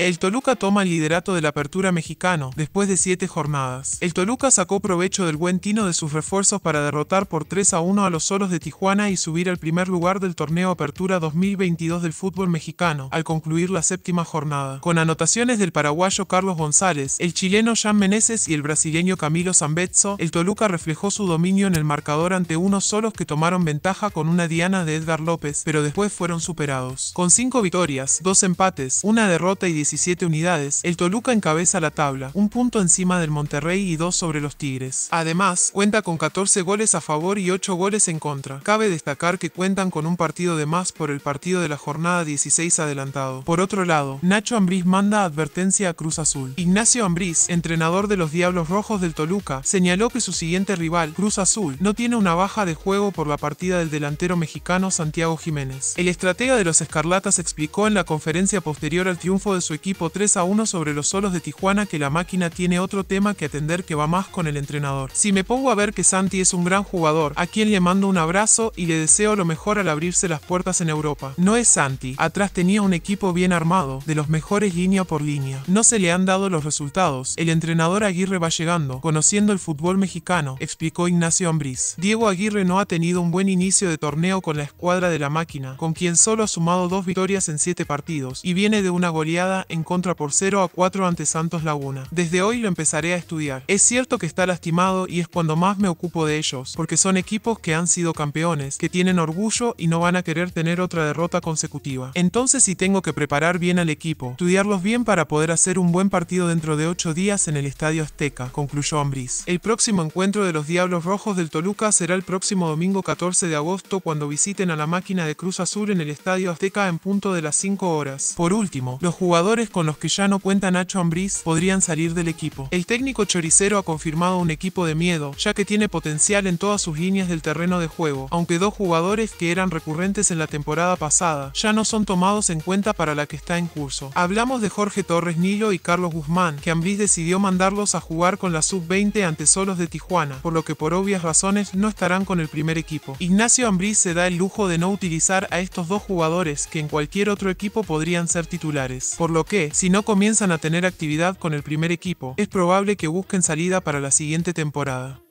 El Toluca toma el liderato de la apertura mexicano, después de siete jornadas. El Toluca sacó provecho del buen tino de sus refuerzos para derrotar por 3 a 1 a los Solos de Tijuana y subir al primer lugar del torneo Apertura 2022 del fútbol mexicano, al concluir la séptima jornada. Con anotaciones del paraguayo Carlos González, el chileno Jean Meneses y el brasileño Camilo Zambetso, el Toluca reflejó su dominio en el marcador ante unos Solos que tomaron ventaja con una diana de Edgar López, pero después fueron superados. Con cinco victorias, dos empates, una derrota y 17 unidades, el Toluca encabeza la tabla, un punto encima del Monterrey y dos sobre los Tigres. Además, cuenta con 14 goles a favor y 8 goles en contra. Cabe destacar que cuentan con un partido de más por el partido de la jornada 16 adelantado. Por otro lado, Nacho Ambriz manda advertencia a Cruz Azul. Ignacio Ambriz, entrenador de los Diablos Rojos del Toluca, señaló que su siguiente rival, Cruz Azul, no tiene una baja de juego por la partida del delantero mexicano Santiago Jiménez. El estratega de los Escarlatas explicó en la conferencia posterior al triunfo de su equipo 3 a 1 sobre los solos de Tijuana que la máquina tiene otro tema que atender que va más con el entrenador. Si me pongo a ver que Santi es un gran jugador, a quien le mando un abrazo y le deseo lo mejor al abrirse las puertas en Europa. No es Santi, atrás tenía un equipo bien armado, de los mejores línea por línea. No se le han dado los resultados, el entrenador Aguirre va llegando, conociendo el fútbol mexicano, explicó Ignacio Ambriz. Diego Aguirre no ha tenido un buen inicio de torneo con la escuadra de la máquina, con quien solo ha sumado dos victorias en siete partidos, y viene de una goleada en contra por 0 a 4 ante Santos Laguna. Desde hoy lo empezaré a estudiar. Es cierto que está lastimado y es cuando más me ocupo de ellos, porque son equipos que han sido campeones, que tienen orgullo y no van a querer tener otra derrota consecutiva. Entonces si tengo que preparar bien al equipo, estudiarlos bien para poder hacer un buen partido dentro de 8 días en el Estadio Azteca, concluyó Ambriz. El próximo encuentro de los Diablos Rojos del Toluca será el próximo domingo 14 de agosto cuando visiten a la máquina de Cruz Azul en el Estadio Azteca en punto de las 5 horas. Por último, los jugadores con los que ya no cuenta Nacho Ambriz podrían salir del equipo. El técnico choricero ha confirmado un equipo de miedo, ya que tiene potencial en todas sus líneas del terreno de juego, aunque dos jugadores que eran recurrentes en la temporada pasada ya no son tomados en cuenta para la que está en curso. Hablamos de Jorge Torres Nilo y Carlos Guzmán, que Ambriz decidió mandarlos a jugar con la sub-20 ante Solos de Tijuana, por lo que por obvias razones no estarán con el primer equipo. Ignacio Ambriz se da el lujo de no utilizar a estos dos jugadores que en cualquier otro equipo podrían ser titulares, por lo que, si no comienzan a tener actividad con el primer equipo, es probable que busquen salida para la siguiente temporada.